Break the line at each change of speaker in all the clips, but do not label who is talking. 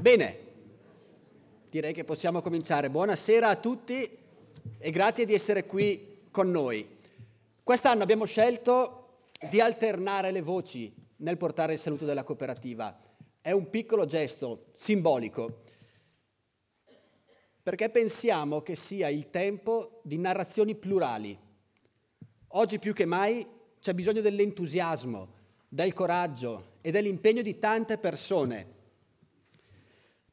Bene, direi che possiamo cominciare. Buonasera a tutti e grazie di essere qui con noi. Quest'anno abbiamo scelto di alternare le voci nel portare il saluto della cooperativa. È un piccolo gesto simbolico perché pensiamo che sia il tempo di narrazioni plurali. Oggi più che mai c'è bisogno dell'entusiasmo, del coraggio e dell'impegno di tante persone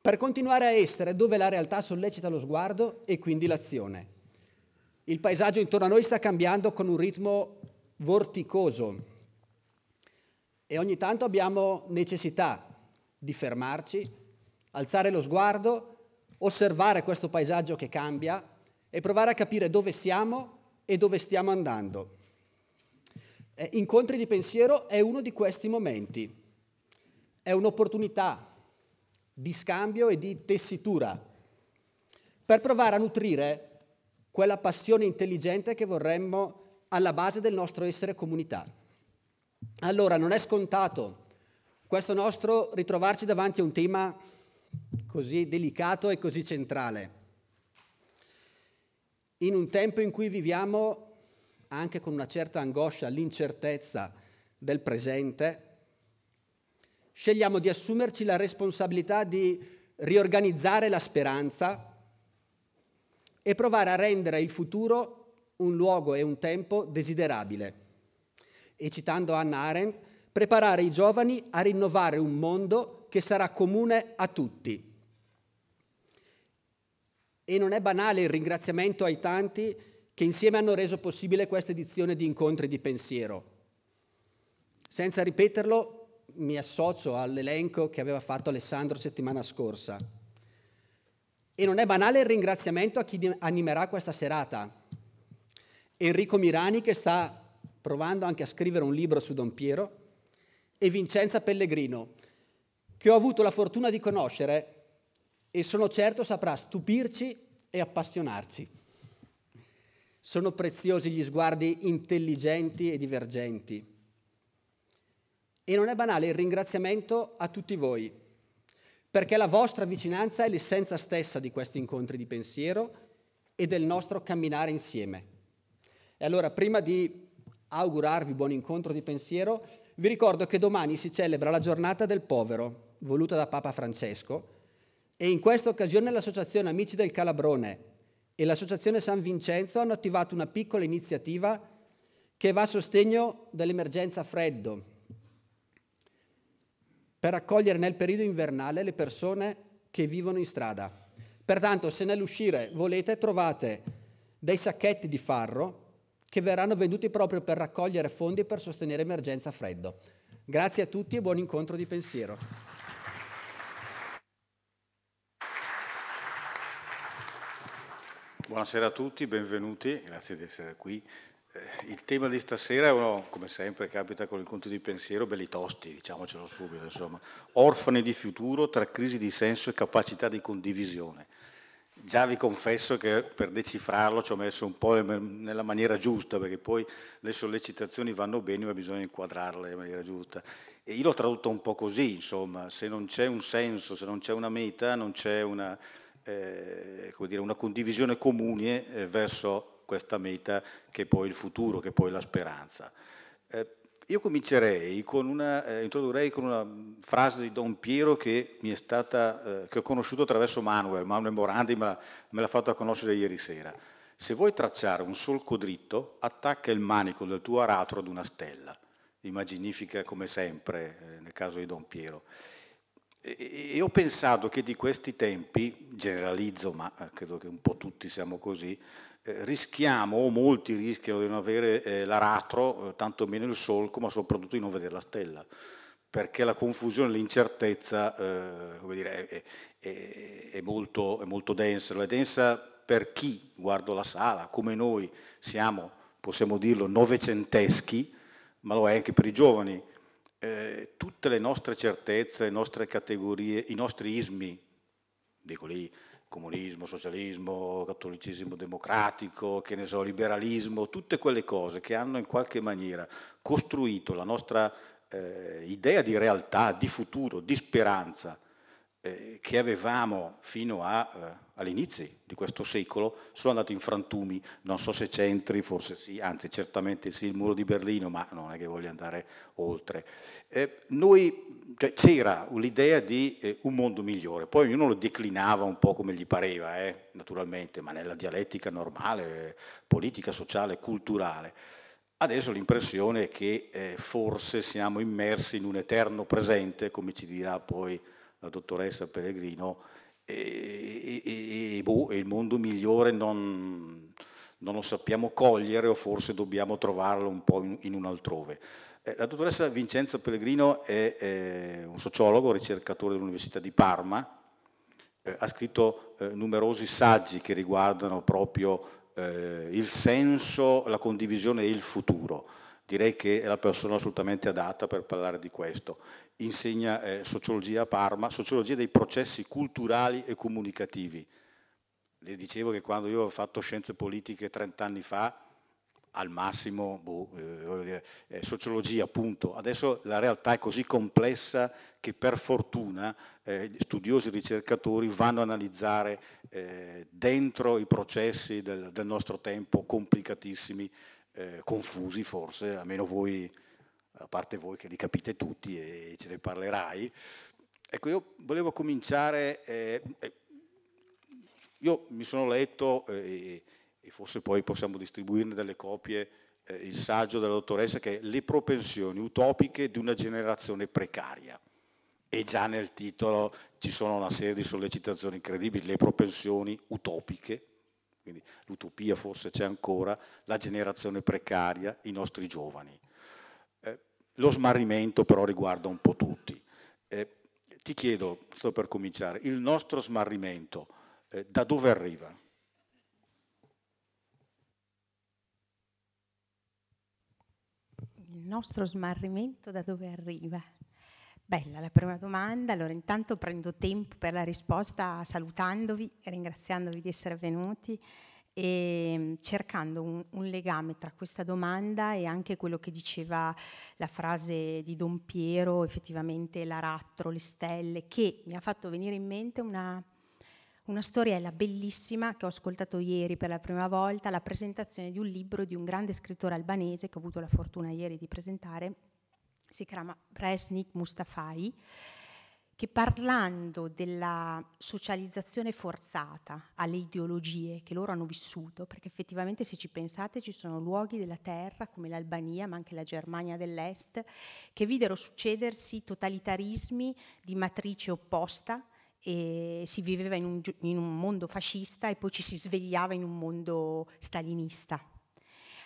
per continuare a essere dove la realtà sollecita lo sguardo e quindi l'azione. Il paesaggio intorno a noi sta cambiando con un ritmo vorticoso e ogni tanto abbiamo necessità di fermarci, alzare lo sguardo, osservare questo paesaggio che cambia e provare a capire dove siamo e dove stiamo andando. Eh, incontri di pensiero è uno di questi momenti, è un'opportunità di scambio e di tessitura, per provare a nutrire quella passione intelligente che vorremmo alla base del nostro essere comunità. Allora, non è scontato questo nostro ritrovarci davanti a un tema così delicato e così centrale. In un tempo in cui viviamo anche con una certa angoscia l'incertezza del presente, scegliamo di assumerci la responsabilità di riorganizzare la speranza e provare a rendere il futuro un luogo e un tempo desiderabile. E citando Anna Arendt, preparare i giovani a rinnovare un mondo che sarà comune a tutti. E non è banale il ringraziamento ai tanti che insieme hanno reso possibile questa edizione di incontri di pensiero. Senza ripeterlo, mi associo all'elenco che aveva fatto Alessandro settimana scorsa. E non è banale il ringraziamento a chi animerà questa serata. Enrico Mirani che sta provando anche a scrivere un libro su Don Piero e Vincenza Pellegrino che ho avuto la fortuna di conoscere e sono certo saprà stupirci e appassionarci. Sono preziosi gli sguardi intelligenti e divergenti e non è banale il ringraziamento a tutti voi, perché la vostra vicinanza è l'essenza stessa di questi incontri di pensiero e del nostro camminare insieme. E allora, prima di augurarvi buon incontro di pensiero, vi ricordo che domani si celebra la giornata del povero, voluta da Papa Francesco, e in questa occasione l'associazione Amici del Calabrone e l'associazione San Vincenzo hanno attivato una piccola iniziativa che va a sostegno dell'emergenza freddo per accogliere nel periodo invernale le persone che vivono in strada. Pertanto, se nell'uscire volete, trovate dei sacchetti di farro che verranno venduti proprio per raccogliere fondi e per sostenere emergenza freddo. Grazie a tutti e buon incontro di pensiero.
Buonasera a tutti, benvenuti, grazie di essere qui. Eh, il tema di stasera è uno, come sempre capita con l'incontro di pensiero, belli tosti, diciamocelo subito, insomma. Orfani di futuro tra crisi di senso e capacità di condivisione. Già vi confesso che per decifrarlo ci ho messo un po' nella maniera giusta, perché poi le sollecitazioni vanno bene, ma bisogna inquadrarle in maniera giusta. E io l'ho tradotto un po' così, insomma, se non c'è un senso, se non c'è una meta, non c'è una, eh, dire, una condivisione comune eh, verso questa meta che è poi il futuro, che è poi la speranza. Eh, io comincerei con una, eh, introdurrei con una frase di Don Piero che, stata, eh, che ho conosciuto attraverso Manuel, Manuel Morandi me, l'ha fatta conoscere ieri sera. Se vuoi tracciare un solco dritto, attacca il manico del tuo aratro ad una stella. Immaginifica come sempre eh, nel caso di Don Piero. e ho pensato che di questi tempi, generalizzo, ma eh, credo che un po' tutti siamo così, eh, rischiamo, o molti rischiano di non avere eh, l'aratro, eh, tanto meno il solco, ma soprattutto di non vedere la stella, perché la confusione, l'incertezza dire, è, è, è, molto, è molto densa. è densa per chi, guardo la sala, come noi siamo, possiamo dirlo, novecenteschi, ma lo è anche per i giovani. Eh, tutte le nostre certezze, le nostre categorie, i nostri ismi, dico lì, comunismo, socialismo, cattolicismo democratico, che ne so, liberalismo, tutte quelle cose che hanno in qualche maniera costruito la nostra eh, idea di realtà, di futuro, di speranza, eh, che avevamo fino a, eh, all'inizio di questo secolo sono andati in frantumi, non so se centri, forse sì, anzi certamente sì, il muro di Berlino, ma non è che voglio andare oltre. Eh, noi, cioè, c'era l'idea di eh, un mondo migliore, poi ognuno lo declinava un po' come gli pareva, eh, naturalmente, ma nella dialettica normale, politica, sociale, culturale. Adesso l'impressione è che eh, forse siamo immersi in un eterno presente, come ci dirà poi la dottoressa Pellegrino, e, e, e boh, il mondo migliore non, non, lo sappiamo cogliere o forse dobbiamo trovarlo un po' in, in un altrove. Eh, la dottoressa Vincenzo Pellegrino è, è un sociologo, ricercatore dell'Università di Parma, eh, ha scritto eh, numerosi saggi che riguardano proprio eh, il senso, la condivisione e il futuro direi che è la persona assolutamente adatta per parlare di questo. Insegna eh, sociologia a Parma, sociologia dei processi culturali e comunicativi. Le dicevo che quando io ho fatto scienze politiche 30 anni fa, al massimo, boh, eh, dire, eh, sociologia appunto. Adesso la realtà è così complessa che per fortuna eh, studiosi e ricercatori vanno a analizzare eh, dentro i processi del, del nostro tempo complicatissimi eh, confusi forse, a meno voi, a parte voi che li capite tutti e ce ne parlerai. Ecco, io volevo cominciare, eh, eh io mi sono letto eh, e forse poi possiamo distribuirne delle copie eh, il saggio della dottoressa che è Le propensioni utopiche di una generazione precaria. E già nel titolo ci sono una serie di sollecitazioni incredibili, le propensioni utopiche quindi l'utopia forse c'è ancora, la generazione precaria, i nostri giovani. Eh, lo smarrimento però riguarda un po' tutti. Eh, ti chiedo, sto per cominciare, il nostro smarrimento eh, da dove arriva?
Il nostro smarrimento da dove arriva? Bella la prima domanda, allora intanto prendo tempo per la risposta salutandovi, ringraziandovi di essere venuti e mm, cercando un, un, legame tra questa domanda e anche quello che diceva la frase di Don Piero, effettivamente l'aratro, le stelle, che mi ha fatto venire in mente una, una storiella bellissima che ho ascoltato ieri per la prima volta, la presentazione di un libro di un grande scrittore albanese che ho avuto la fortuna ieri di presentare si chiama Presnik Mustafai, che parlando della socializzazione forzata alle ideologie che loro hanno vissuto, perché effettivamente se ci pensate ci sono luoghi della terra come l'Albania, ma anche la Germania dell'Est, che videro succedersi totalitarismi di matrice opposta, e si viveva in un, in un mondo fascista e poi ci si svegliava in un mondo stalinista.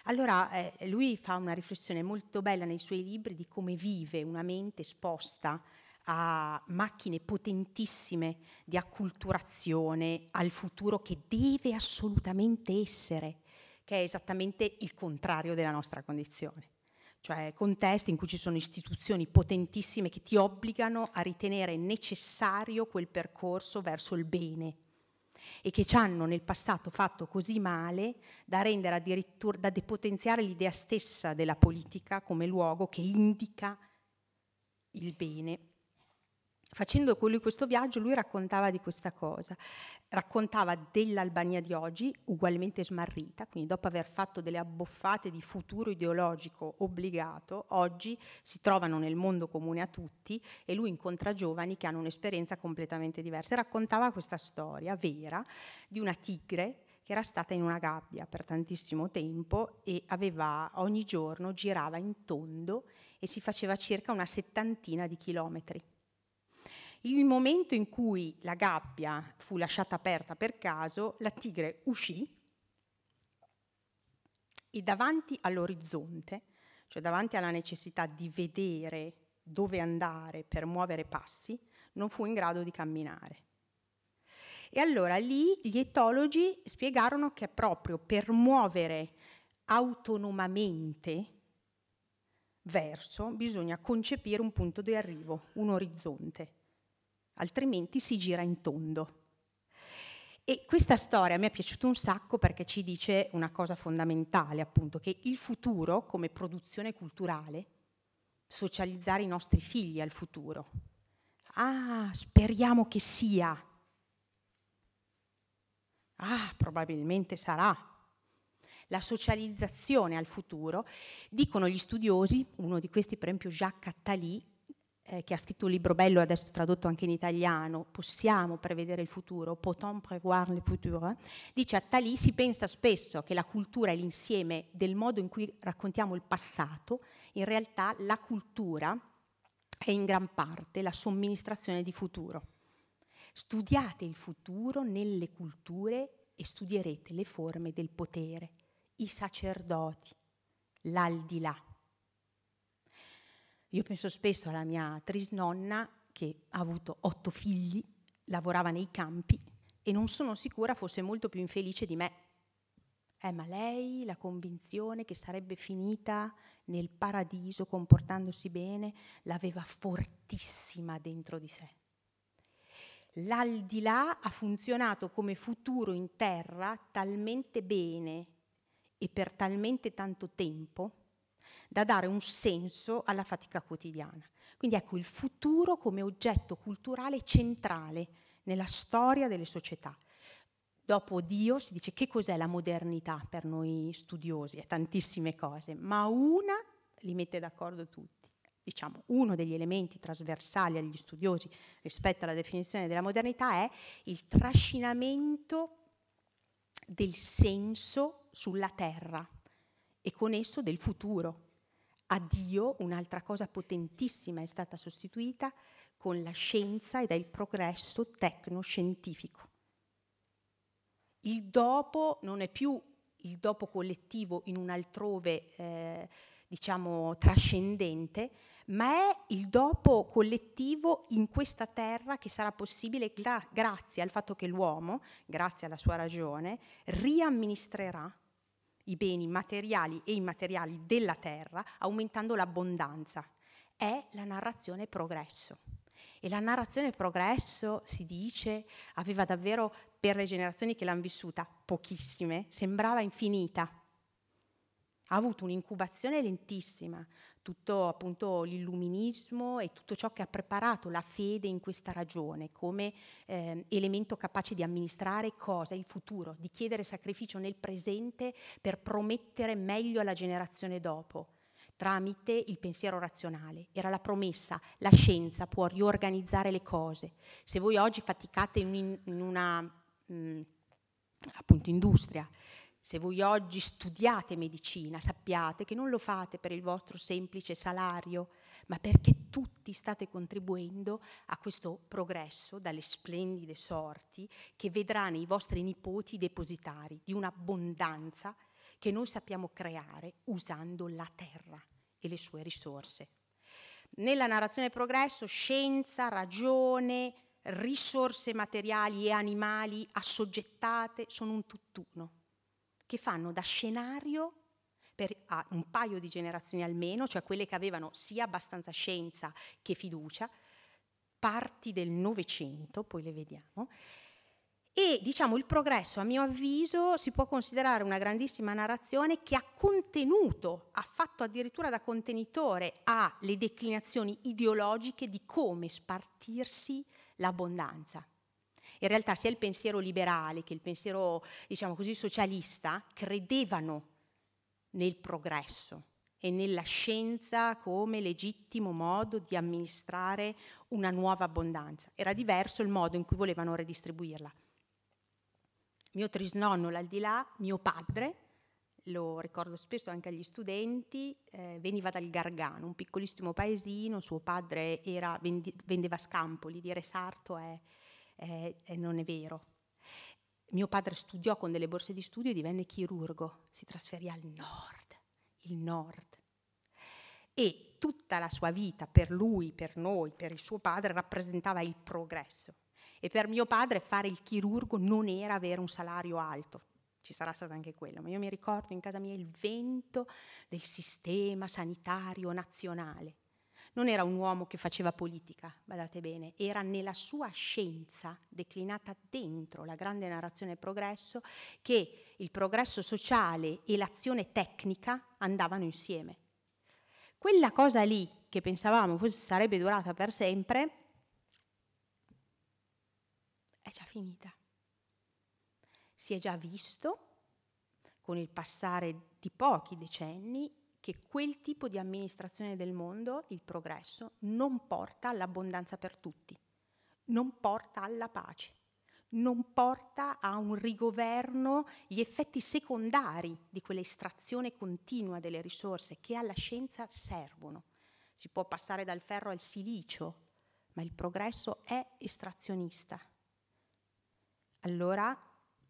Allora eh, lui fa una riflessione molto bella nei suoi libri di come vive una mente esposta a macchine potentissime di acculturazione al futuro che deve assolutamente essere, che è esattamente il contrario della nostra condizione cioè contesti in cui ci sono istituzioni potentissime che ti obbligano a ritenere necessario quel percorso verso il bene, e che ci hanno nel passato fatto così male da rendere addirittura, da depotenziare l'idea stessa della politica come luogo che indica il bene Facendo con lui questo viaggio, lui raccontava di questa cosa, raccontava dell'Albania di oggi, ugualmente smarrita, quindi dopo aver fatto delle abboffate di futuro ideologico obbligato, oggi si trovano nel mondo comune a tutti e lui incontra giovani che hanno un'esperienza completamente diversa. E raccontava questa storia vera di una tigre che era stata in una gabbia per tantissimo tempo e aveva, ogni giorno girava in tondo e si faceva circa una settantina di chilometri il momento in cui la gabbia fu lasciata aperta per caso, la tigre uscì e davanti all'orizzonte, cioè davanti alla necessità di vedere dove andare per muovere passi, non fu in grado di camminare. E allora lì gli etologi spiegarono che proprio per muovere autonomamente verso bisogna concepire un punto di arrivo, un orizzonte altrimenti si gira in tondo. E questa storia mi è piaciuta un sacco perché ci dice una cosa fondamentale, appunto, che il futuro come produzione culturale, socializzare i nostri figli al futuro. Ah, speriamo che sia. Ah, probabilmente sarà. La socializzazione al futuro, dicono gli studiosi, uno di questi per esempio Jacques Attali, eh, che ha scritto un libro bello, adesso tradotto anche in italiano, Possiamo prevedere il futuro, Potem prevoir le futur, dice a Talì si pensa spesso che la cultura è l'insieme del modo in cui raccontiamo il passato, in realtà la cultura è in gran parte la somministrazione di futuro. Studiate il futuro nelle culture e studierete le forme del potere, i sacerdoti, l'aldilà io penso spesso alla mia trisnonna che ha avuto otto figli, lavorava nei campi e non sono sicura fosse molto più infelice di me. Eh, ma lei la convinzione che sarebbe finita nel paradiso comportandosi bene l'aveva fortissima dentro di sé. L'aldilà ha funzionato come futuro in terra talmente bene e per talmente tanto tempo da dare un senso alla fatica quotidiana. Quindi ecco il futuro come oggetto culturale centrale nella storia delle società. Dopo Dio si dice che cos'è la modernità per noi studiosi, è tantissime cose, ma una li mette d'accordo tutti. Diciamo, uno degli elementi trasversali agli studiosi rispetto alla definizione della modernità è il trascinamento del senso sulla terra e con esso del futuro a Dio, un'altra cosa potentissima è stata sostituita con la scienza ed è il progresso tecnoscientifico. Il dopo non è più il dopo collettivo in un altrove, eh, diciamo, trascendente, ma è il dopo collettivo in questa terra che sarà possibile gra- grazie al fatto che l'uomo, grazie alla sua ragione, riamministrerà i beni materiali e immateriali della terra, aumentando l'abbondanza. È la narrazione progresso. E la narrazione progresso, si dice, aveva davvero, per le generazioni che l'hanno vissuta, pochissime, sembrava infinita. Ha avuto un'incubazione lentissima, tutto appunto l'illuminismo e tutto ciò che ha preparato la fede in questa ragione come eh, elemento capace di amministrare cosa? Il futuro, di chiedere sacrificio nel presente per promettere meglio alla generazione dopo tramite il pensiero razionale. Era la promessa, la scienza può riorganizzare le cose. Se voi oggi faticate in, in una mh, mm, appunto industria se voi oggi studiate medicina, sappiate che non lo fate per il vostro semplice salario, ma perché tutti state contribuendo a questo progresso dalle splendide sorti che vedrà nei vostri nipoti depositari di un'abbondanza che noi sappiamo creare usando la terra e le sue risorse. Nella narrazione progresso, scienza, ragione, risorse materiali e animali assoggettate sono un tutt'uno che fanno da scenario per un paio di generazioni almeno, cioè quelle che avevano sia abbastanza scienza che fiducia, parti del Novecento, poi le vediamo, e diciamo il progresso, a mio avviso, si può considerare una grandissima narrazione che ha contenuto, ha fatto addirittura da contenitore alle declinazioni ideologiche di come spartirsi l'abbondanza. In realtà sia il pensiero liberale che il pensiero, diciamo così, socialista credevano nel progresso e nella scienza come legittimo modo di amministrare una nuova abbondanza. Era diverso il modo in cui volevano redistribuirla. Mio trisnonno, l'aldilà, mio padre, lo ricordo spesso anche agli studenti, eh, veniva dal Gargano, un piccolissimo paesino, suo padre era, vendeva scampoli, dire sarto è eh, eh, non è vero. Mio padre studiò con delle borse di studio e divenne chirurgo, si trasferì al nord, il nord. E tutta la sua vita per lui, per noi, per il suo padre rappresentava il progresso. E per mio padre fare il chirurgo non era avere un salario alto, ci sarà stato anche quello, ma io mi ricordo in casa mia il vento del sistema sanitario nazionale non era un uomo che faceva politica, badate bene, era nella sua scienza declinata dentro la grande narrazione del progresso che il progresso sociale e l'azione tecnica andavano insieme. Quella cosa lì che pensavamo fosse, sarebbe durata per sempre è già finita. Si è già visto con il passare di pochi decenni che quel tipo di amministrazione del mondo, il progresso, non porta all'abbondanza per tutti, non porta alla pace, non porta a un rigoverno gli effetti secondari di quell'estrazione continua delle risorse che alla scienza servono. Si può passare dal ferro al silicio, ma il progresso è estrazionista. Allora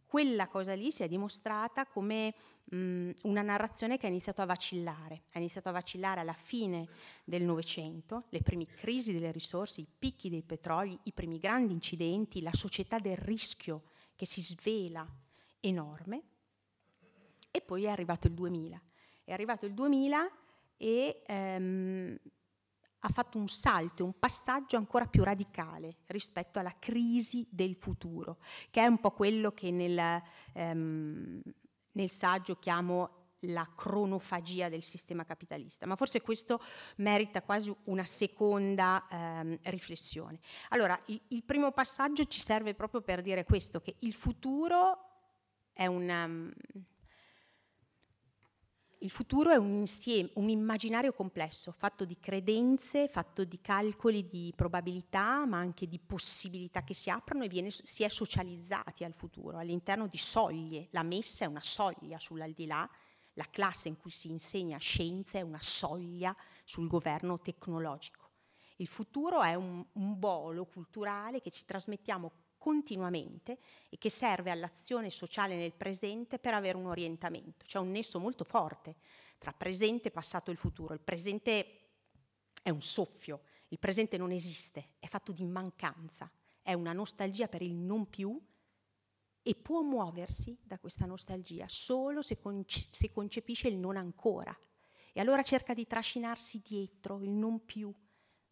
quella cosa lì si è dimostrata come mh, una narrazione che ha iniziato a vacillare, ha iniziato a vacillare alla fine del Novecento, le prime crisi delle risorse, i picchi dei petroli, i primi grandi incidenti, la società del rischio che si svela enorme e poi è arrivato il 2000. È arrivato il 2000 e... Ehm, ha fatto un salto, un passaggio ancora più radicale rispetto alla crisi del futuro, che è un po' quello che nel, ehm, nel saggio chiamo la cronofagia del sistema capitalista, ma forse questo merita quasi una seconda ehm, riflessione. Allora, il, il, primo passaggio ci serve proprio per dire questo, che il futuro è un... Um, il futuro è un, insieme, un immaginario complesso, fatto di credenze, fatto di calcoli di probabilità, ma anche di possibilità che si aprono e viene, si è socializzati al futuro, all'interno di soglie. La messa è una soglia sull'aldilà, la classe in cui si insegna scienza è una soglia sul governo tecnologico. Il futuro è un, un bolo culturale che ci trasmettiamo continuamente e che serve all'azione sociale nel presente per avere un orientamento. C'è un nesso molto forte tra presente, passato e futuro. Il presente è un soffio, il presente non esiste, è fatto di mancanza, è una nostalgia per il non più e può muoversi da questa nostalgia solo se, conce- se concepisce il non ancora. E allora cerca di trascinarsi dietro il non più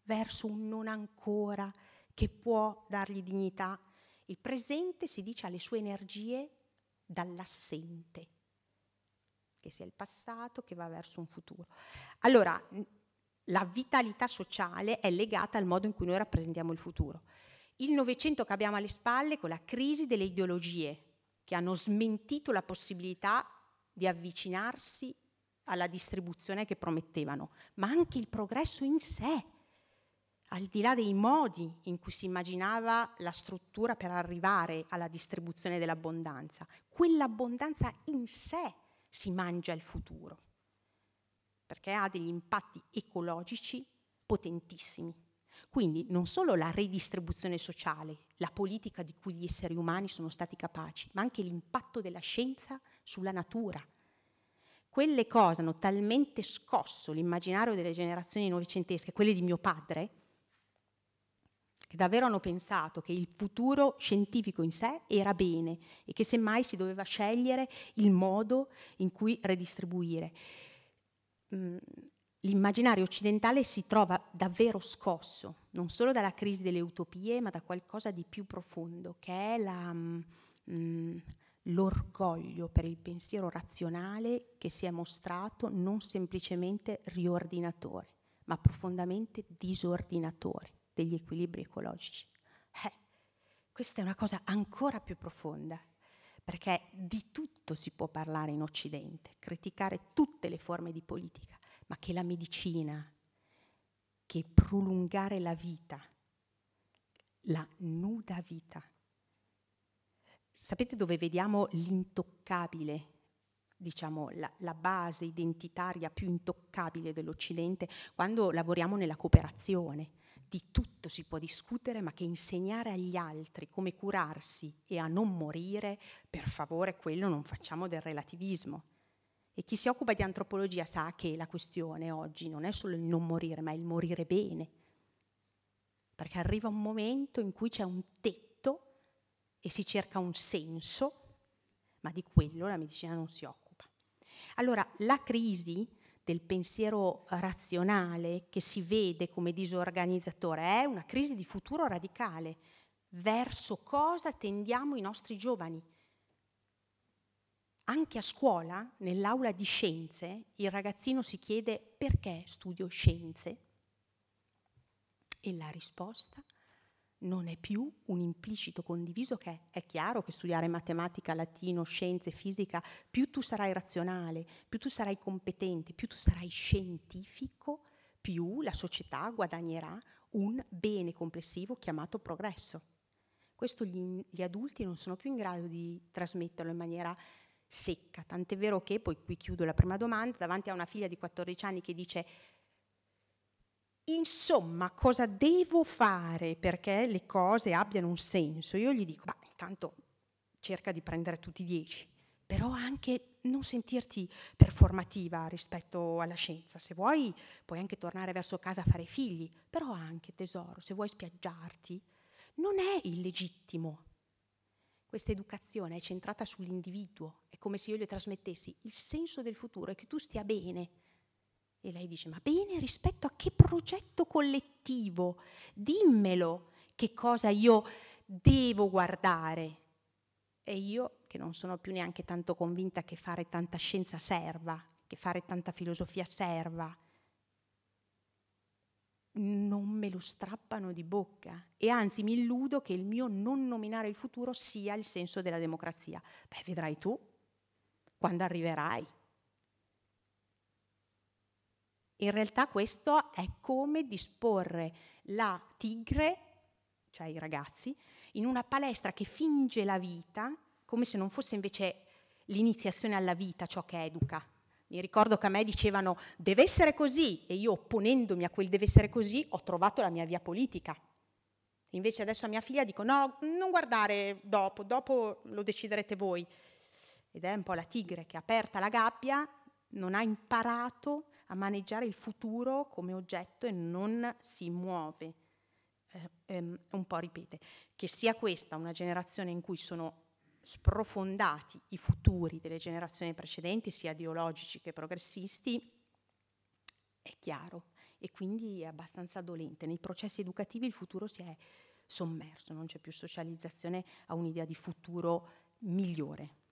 verso un non ancora che può dargli dignità il presente si dice ha le sue energie dall'assente, che sia il passato che va verso un futuro. Allora, la vitalità sociale è legata al modo in cui noi rappresentiamo il futuro. Il Novecento che abbiamo alle spalle con la crisi delle ideologie che hanno smentito la possibilità di avvicinarsi alla distribuzione che promettevano, ma anche il progresso in sé al di là dei modi in cui si immaginava la struttura per arrivare alla distribuzione dell'abbondanza, quell'abbondanza in sé si mangia il futuro, perché ha degli impatti ecologici potentissimi. Quindi non solo la redistribuzione sociale, la politica di cui gli esseri umani sono stati capaci, ma anche l'impatto della scienza sulla natura. Quelle cose hanno talmente scosso l'immaginario delle generazioni novecentesche, quelle di mio padre, che davvero hanno pensato che il futuro scientifico in sé era bene e che semmai si doveva scegliere il modo in cui redistribuire. Mm, l'immaginario occidentale si trova davvero scosso, non solo dalla crisi delle utopie, ma da qualcosa di più profondo, che è la, mh, mm, mm, l'orgoglio per il pensiero razionale che si è mostrato non semplicemente riordinatore, ma profondamente disordinatore degli equilibri ecologici. Eh, questa è una cosa ancora più profonda, perché di tutto si può parlare in Occidente, criticare tutte le forme di politica, ma che la medicina, che prolungare la vita, la nuda vita. Sapete dove vediamo l'intoccabile diciamo, la, la, base identitaria più intoccabile dell'Occidente quando lavoriamo nella cooperazione di tutto si può discutere, ma che insegnare agli altri come curarsi e a non morire, per favore, quello non facciamo del relativismo. E chi si occupa di antropologia sa che la questione oggi non è solo il non morire, ma il morire bene. Perché arriva un momento in cui c'è un tetto e si cerca un senso, ma di quello la medicina non si occupa. Allora, la crisi del pensiero razionale che si vede come disorganizzatore è una crisi di futuro radicale. Verso cosa tendiamo i nostri giovani? Anche a scuola, nell'aula di scienze, il ragazzino si chiede perché studio scienze? E la risposta è non è più un implicito condiviso che è chiaro che studiare matematica, latino, scienze, fisica, più tu sarai razionale, più tu sarai competente, più tu sarai scientifico, più la società guadagnerà un bene complessivo chiamato progresso. Questo gli, gli adulti non sono più in grado di trasmetterlo in maniera secca, tant'è vero che, poi qui chiudo la prima domanda, davanti a una figlia di 14 anni che dice Insomma, cosa devo fare perché le cose abbiano un senso? Io gli dico, beh, intanto cerca di prendere tutti i dieci, però anche non sentirti performativa rispetto alla scienza. Se vuoi puoi anche tornare verso casa a fare figli, però anche tesoro, se vuoi spiaggiarti, non è illegittimo. Questa educazione è centrata sull'individuo, è come se io gli trasmettessi il senso del futuro e che tu stia bene e lei dice, ma bene, rispetto a che progetto collettivo? Dimmelo che cosa io devo guardare. E io, che non sono più neanche tanto convinta che fare tanta scienza serva, che fare tanta filosofia serva, non me lo strappano di bocca e anzi mi illudo che il mio non nominare il futuro sia il senso della democrazia. Beh, vedrai tu quando arriverai. In realtà questo è come disporre la tigre, cioè i ragazzi, in una palestra che finge la vita, come se non fosse invece l'iniziazione alla vita ciò che educa. Mi ricordo che a me dicevano deve essere così e io opponendomi a quel deve essere così ho trovato la mia via politica. Invece adesso a mia figlia dico no, non guardare dopo, dopo lo deciderete voi. Ed è un po' la tigre che aperta la gabbia non ha imparato a maneggiare il futuro come oggetto e non si muove. Eh, ehm, un po' ripete, che sia questa una generazione in cui sono sprofondati i futuri delle generazioni precedenti, sia ideologici che progressisti, è chiaro e quindi è abbastanza dolente. Nei processi educativi il futuro si è sommerso, non c'è più socializzazione a un'idea di futuro migliore.